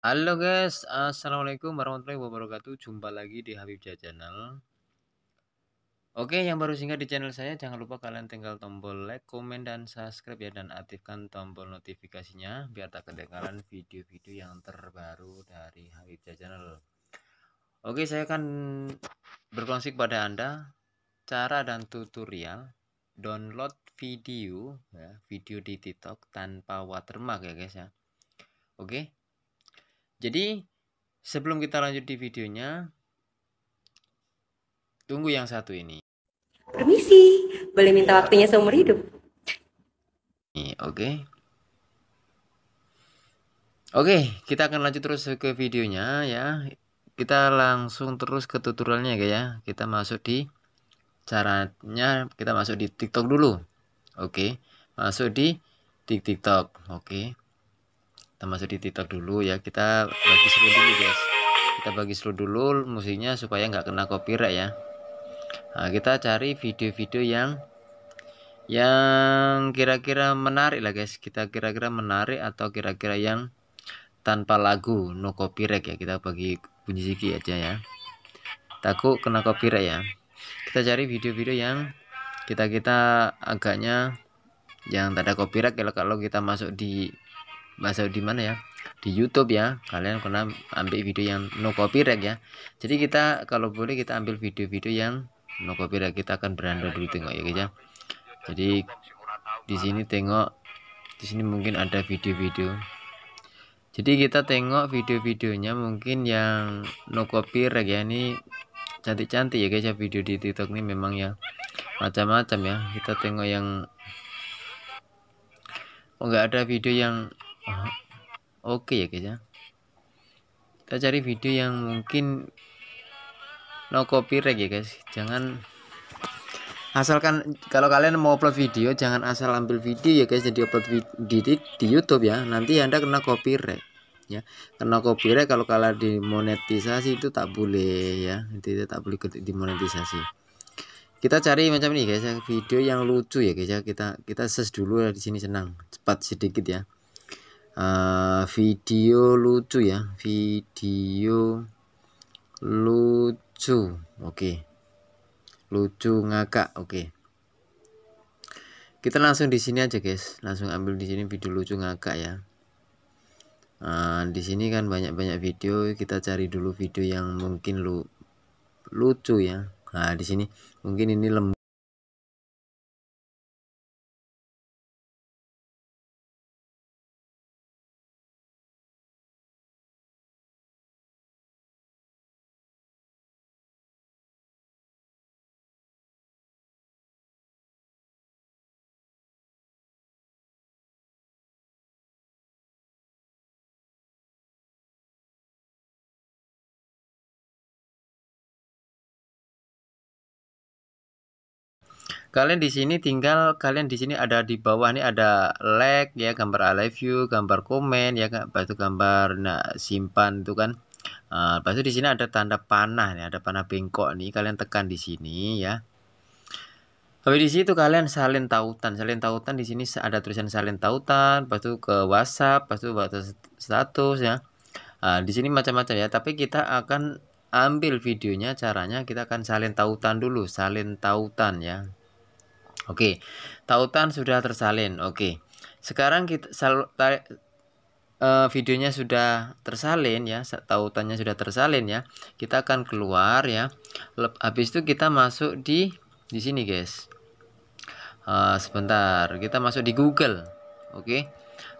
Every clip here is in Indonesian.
Halo guys, eh, Assalamualaikum warahmatullahi wabarakatuh Jumpa lagi di Habib Channel Oke, yang baru singgah di channel saya Jangan lupa kalian tinggal tombol like, komen, dan subscribe ya Dan aktifkan tombol notifikasinya Biar tak ketinggalan video-video yang terbaru dari Habib Channel Oke, saya akan berkonsik pada Anda Cara dan tutorial Download video ya, Video di TikTok tanpa watermark ya guys ya Oke jadi sebelum kita lanjut di videonya, tunggu yang satu ini. Permisi, boleh minta waktunya seumur hidup? Oke. Okay. Oke, okay, kita akan lanjut terus ke videonya ya. Kita langsung terus ke tutorialnya ya. Kita masuk di caranya kita masuk di TikTok dulu. Oke, okay. masuk di TikTok. Oke. Okay kita masuk di TikTok dulu ya kita bagi seru dulu guys kita bagi seru dulu musiknya supaya nggak kena copyright ya nah, kita cari video-video yang yang kira-kira menarik lah guys kita kira-kira menarik atau kira-kira yang tanpa lagu no copyright ya kita bagi bunyi ziki aja ya takut kena copyright ya kita cari video-video yang kita-kita agaknya yang tak ada copyright kalau kalau kita masuk di bahasa di mana ya di YouTube ya kalian pernah ambil video yang no copyright ya jadi kita kalau boleh kita ambil video-video yang no copyright kita akan beranda dulu tengok ya guys ya jadi di sini tengok di sini mungkin ada video-video jadi kita tengok video-videonya mungkin yang no copyright ya ini cantik-cantik ya guys ya video di TikTok ini memang ya macam-macam ya kita tengok yang oh, enggak ada video yang oke ya guys ya kita cari video yang mungkin no copyright ya guys jangan asalkan kalau kalian mau upload video jangan asal ambil video ya guys jadi upload video, di, di, YouTube ya nanti anda kena copyright ya kena copyright kalau kalian dimonetisasi itu tak boleh ya itu tak boleh dimonetisasi kita cari macam ini guys ya video yang lucu ya guys ya kita kita ses dulu ya di sini senang cepat sedikit ya uh, video lucu ya video lucu oke okay. lucu ngakak oke okay. kita langsung di sini aja guys langsung ambil di sini video lucu ngakak ya uh, di sini kan banyak-banyak video kita cari dulu video yang mungkin lu lucu ya nah di sini mungkin ini lembut kalian di sini tinggal kalian di sini ada di bawah nih ada like ya gambar I love you gambar komen ya kan itu gambar nah simpan tuh kan uh, di sini ada tanda panah nih ada panah bengkok nih kalian tekan di sini ya tapi di situ kalian salin tautan salin tautan di sini ada tulisan salin tautan pas itu ke WhatsApp pas itu batas status ya uh, di sini macam-macam ya tapi kita akan ambil videonya caranya kita akan salin tautan dulu salin tautan ya Oke, tautan sudah tersalin. Oke, sekarang kita sal, ta, e, videonya sudah tersalin ya, tautannya sudah tersalin ya. Kita akan keluar ya. Lep, habis itu kita masuk di di sini guys. E, sebentar, kita masuk di Google. Oke,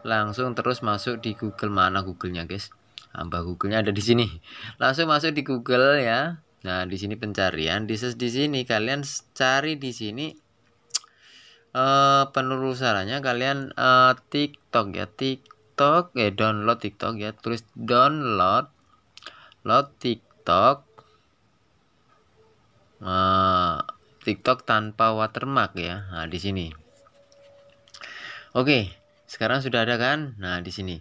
langsung terus masuk di Google mana Googlenya guys? Google Googlenya ada di sini. Langsung masuk di Google ya. Nah, di sini pencarian, di sini kalian cari di sini uh, eh, penelusurannya kalian uh, TikTok ya TikTok ya eh, download TikTok ya tulis download load TikTok uh, TikTok tanpa watermark ya nah di sini oke sekarang sudah ada kan nah di sini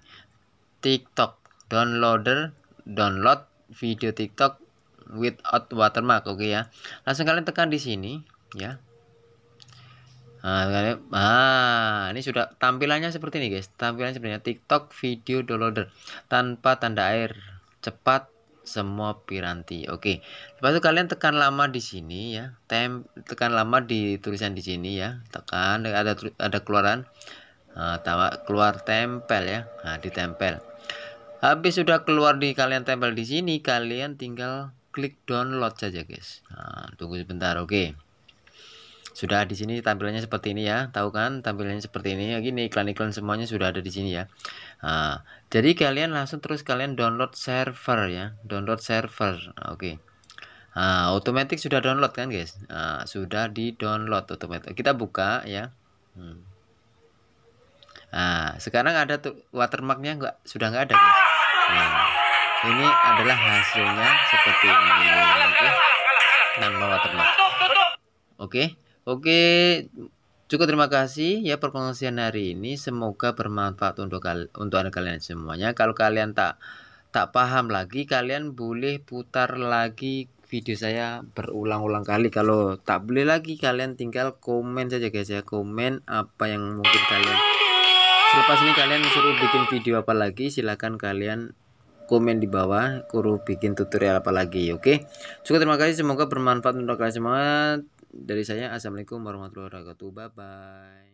TikTok downloader download video TikTok without watermark oke ya langsung kalian tekan di sini ya Nah, ah, ini sudah tampilannya seperti ini guys. Tampilannya sebenarnya TikTok video downloader tanpa tanda air, cepat semua piranti. Oke. Lepas itu kalian tekan lama di sini ya. Tem tekan lama di tulisan di sini ya. Tekan ada ada keluaran. Nah, keluar tempel ya. Nah, ditempel. Habis sudah keluar di kalian tempel di sini, kalian tinggal klik download saja guys. Nah, tunggu sebentar. Oke. Sudah di sini tampilannya seperti ini ya. Tahu kan tampilannya seperti ini. Gini iklan-iklan semuanya sudah ada di sini ya. Nah, jadi kalian langsung terus kalian download server ya. Download server. Oke. Okay. Nah, otomatis sudah download kan guys? Nah, sudah di download otomatis. Kita buka ya. Nah, sekarang ada tuh watermarknya nggak sudah enggak ada guys. Nah, ini adalah hasilnya seperti ini. Oke. Okay. watermark. Oke. Okay. Oke, cukup terima kasih ya perkongsian hari ini. Semoga bermanfaat untuk kal untuk anda kalian semuanya. Kalau kalian tak tak paham lagi, kalian boleh putar lagi video saya berulang-ulang kali. Kalau tak boleh lagi, kalian tinggal komen saja guys ya. Komen apa yang mungkin kalian selepas ini kalian suruh bikin video apa lagi, silahkan kalian komen di bawah Kuruh bikin tutorial apa lagi oke okay? cukup terima kasih semoga bermanfaat untuk kalian semua dari saya assalamualaikum warahmatullahi wabarakatuh bye bye